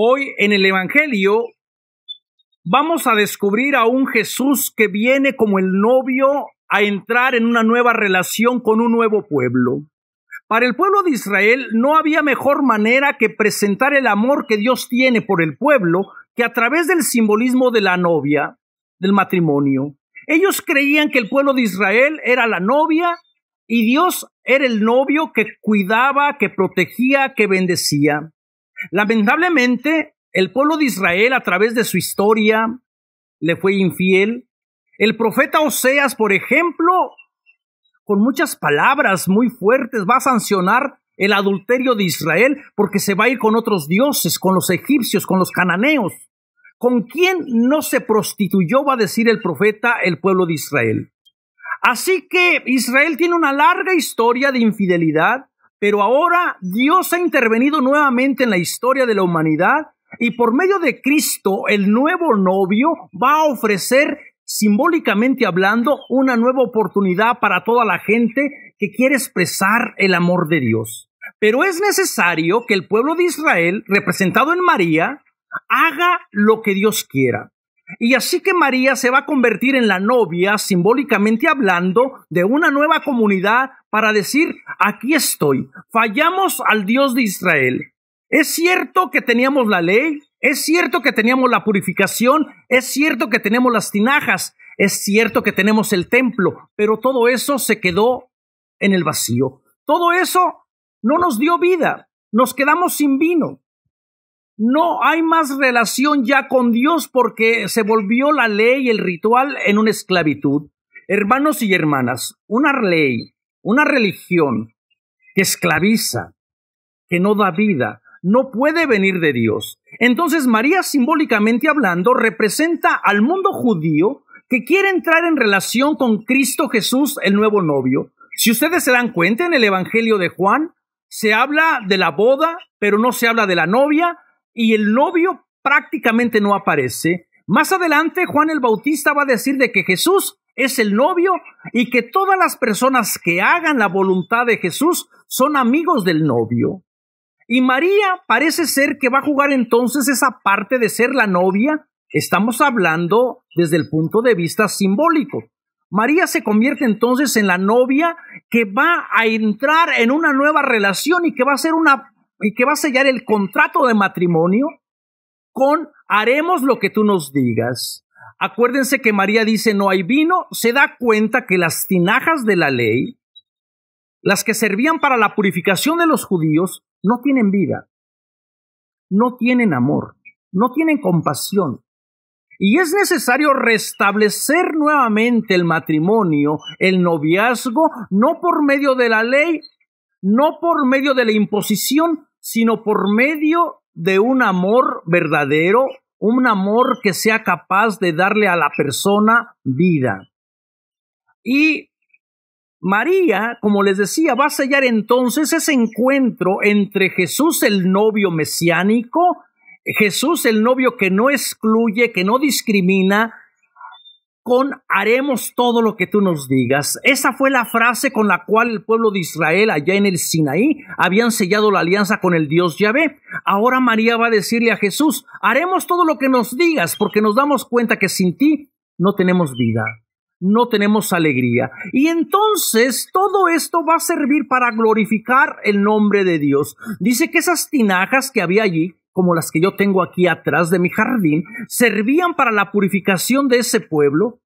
Hoy en el Evangelio vamos a descubrir a un Jesús que viene como el novio a entrar en una nueva relación con un nuevo pueblo. Para el pueblo de Israel no había mejor manera que presentar el amor que Dios tiene por el pueblo que a través del simbolismo de la novia, del matrimonio. Ellos creían que el pueblo de Israel era la novia y Dios era el novio que cuidaba, que protegía, que bendecía. Lamentablemente, el pueblo de Israel a través de su historia le fue infiel. El profeta Oseas, por ejemplo, con muchas palabras muy fuertes, va a sancionar el adulterio de Israel porque se va a ir con otros dioses, con los egipcios, con los cananeos. ¿Con quién no se prostituyó, va a decir el profeta, el pueblo de Israel? Así que Israel tiene una larga historia de infidelidad pero ahora Dios ha intervenido nuevamente en la historia de la humanidad y por medio de Cristo, el nuevo novio va a ofrecer, simbólicamente hablando, una nueva oportunidad para toda la gente que quiere expresar el amor de Dios. Pero es necesario que el pueblo de Israel, representado en María, haga lo que Dios quiera. Y así que María se va a convertir en la novia, simbólicamente hablando, de una nueva comunidad para decir, aquí estoy, fallamos al Dios de Israel. Es cierto que teníamos la ley, es cierto que teníamos la purificación, es cierto que tenemos las tinajas, es cierto que tenemos el templo, pero todo eso se quedó en el vacío. Todo eso no nos dio vida, nos quedamos sin vino. No hay más relación ya con Dios porque se volvió la ley y el ritual en una esclavitud. Hermanos y hermanas, una ley, una religión que esclaviza, que no da vida, no puede venir de Dios. Entonces María, simbólicamente hablando, representa al mundo judío que quiere entrar en relación con Cristo Jesús, el nuevo novio. Si ustedes se dan cuenta, en el Evangelio de Juan se habla de la boda, pero no se habla de la novia, y el novio prácticamente no aparece. Más adelante Juan el Bautista va a decir de que Jesús es el novio y que todas las personas que hagan la voluntad de Jesús son amigos del novio. Y María parece ser que va a jugar entonces esa parte de ser la novia. Estamos hablando desde el punto de vista simbólico. María se convierte entonces en la novia que va a entrar en una nueva relación y que va a ser una y que va a sellar el contrato de matrimonio con haremos lo que tú nos digas. Acuérdense que María dice no hay vino, se da cuenta que las tinajas de la ley, las que servían para la purificación de los judíos, no tienen vida, no tienen amor, no tienen compasión. Y es necesario restablecer nuevamente el matrimonio, el noviazgo, no por medio de la ley, no por medio de la imposición, sino por medio de un amor verdadero, un amor que sea capaz de darle a la persona vida. Y María, como les decía, va a sellar entonces ese encuentro entre Jesús el novio mesiánico, Jesús el novio que no excluye, que no discrimina, haremos todo lo que tú nos digas. Esa fue la frase con la cual el pueblo de Israel allá en el Sinaí habían sellado la alianza con el Dios Yahvé. Ahora María va a decirle a Jesús, haremos todo lo que nos digas porque nos damos cuenta que sin ti no tenemos vida, no tenemos alegría. Y entonces todo esto va a servir para glorificar el nombre de Dios. Dice que esas tinajas que había allí, como las que yo tengo aquí atrás de mi jardín, servían para la purificación de ese pueblo.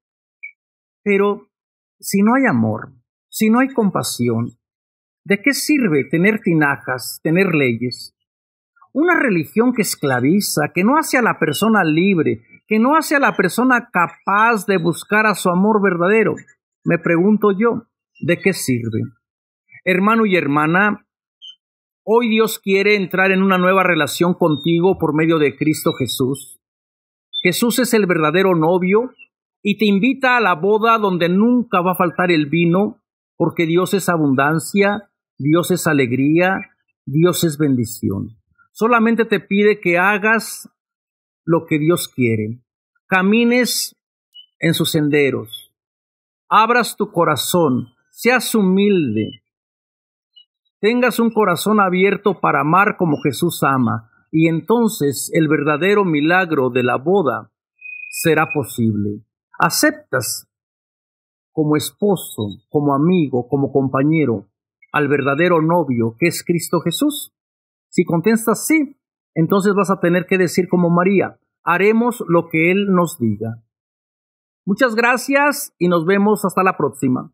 Pero si no hay amor, si no hay compasión, ¿de qué sirve tener tinajas, tener leyes? Una religión que esclaviza, que no hace a la persona libre, que no hace a la persona capaz de buscar a su amor verdadero. Me pregunto yo, ¿de qué sirve? Hermano y hermana, Hoy Dios quiere entrar en una nueva relación contigo por medio de Cristo Jesús. Jesús es el verdadero novio y te invita a la boda donde nunca va a faltar el vino, porque Dios es abundancia, Dios es alegría, Dios es bendición. Solamente te pide que hagas lo que Dios quiere, camines en sus senderos, abras tu corazón, seas humilde, tengas un corazón abierto para amar como Jesús ama, y entonces el verdadero milagro de la boda será posible. Aceptas como esposo, como amigo, como compañero al verdadero novio que es Cristo Jesús. Si contestas sí, entonces vas a tener que decir como María, haremos lo que Él nos diga. Muchas gracias y nos vemos hasta la próxima.